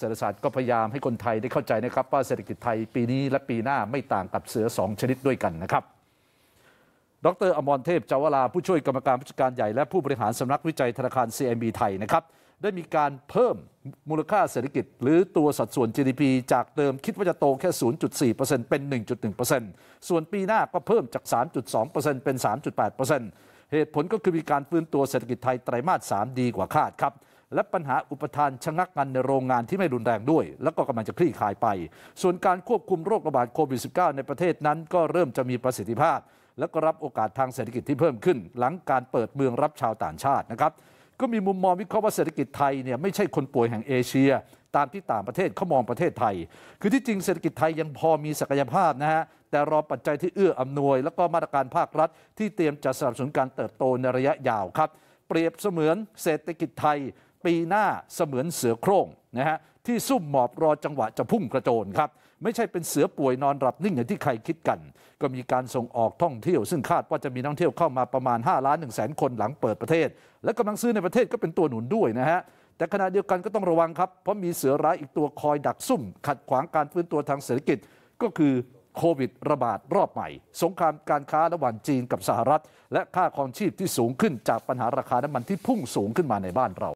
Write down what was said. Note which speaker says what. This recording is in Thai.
Speaker 1: เศรษฐศาสตร์ก็พยายามให้คนไทยได้เข้าใจนะครับ ว่าเศรษฐกิจไทยปีนี้และปีหน้าไม่ต่างกับเสือสองชนิดด้วยกันนะครับ ดรอมรเทพจาวราผู้ช่วยกรรมการผู้จัดการใหญ่และผู้บริหารสำนักวิจัยธนาคาร CMB ไทยนะครับ ได้มีการเพิ่มมูลค่าเศรษฐกิจ หรือตัวสัดส่วน GDP จากเดิมคิดว่าจะโตแค่ 0.4%เป็น 1.1%ส่วนปีหน้าก็เพิ่มจาก 3.2%เป็น 3.8%เหตุผลก็คือมีการฟื้นตัวเศรษฐกิจไทยไตรมาส 3 ดีกว่าคาดครับและปัญหาอุปทานชะงักงานในโรงงานที่ไม่รุนแรงด้วย แล้วก็กำลังจะคลี่คลายไป ส่วนการควบคุมโรคระบาดโควิด -19 ในประเทศนั้นก็เริ่มจะมีประสิทธิภาพ และก็รับโอกาสทางเศรษฐกิจที่เพิ่มขึ้น หลังการเปิดเมืองรับชาวต่างชาตินะครับ ก็มีมุมมองวิเคราะห์ว่าเศรษฐกิจไทยเนี่ยไม่ใช่คนป่วยแห่งเอเชีย ตามที่ต่างประเทศเขามองประเทศไทย คือที่จริงเศรษฐกิจไทยยังพอมีศักยภาพนะฮะ แต่รอปัจจัยที่เอื้ออำนวย แล้วก็มาตรการภาครัฐ ที่เตรียมจะสนับสนุนการเติบโตในระยะยาวครับ เปรียบเสมือนเศรษฐกิจไทยปีหน้าเสมือนเสือโคร่งนะฮะที่ซุ่มหมอบรอจังหวะจะพุ่งกระโจนครับ ไม่ใช่เป็นเสือป่วยนอนหลับนิ่งอย่างที่ใครคิดกัน ก็มีการส่งออกท่องเที่ยว ซึ่งคาดว่าจะมีนักท่องเที่ยวเข้ามาประมาณ5ล้าน1แสนคนหลังเปิดประเทศ และกำลังซื้อในประเทศก็เป็นตัวหนุนด้วยนะฮะแต่ขณะเดียวกันก็ต้องระวังครับ เพราะมีเสือร้ายอีกตัวคอยดักซุ่มขัดขวางการฟื้นตัวทางเศรษฐกิจ ก็คือโควิดระบาดรอบใหม่ สงครามการค้าระหว่างจีนกับสหรัฐ และค่าครองชีพที่สูงขึ้นจากปัญหาราคาน้ำมันที่พุ่งสูงขึ้นมาในบ้านเรา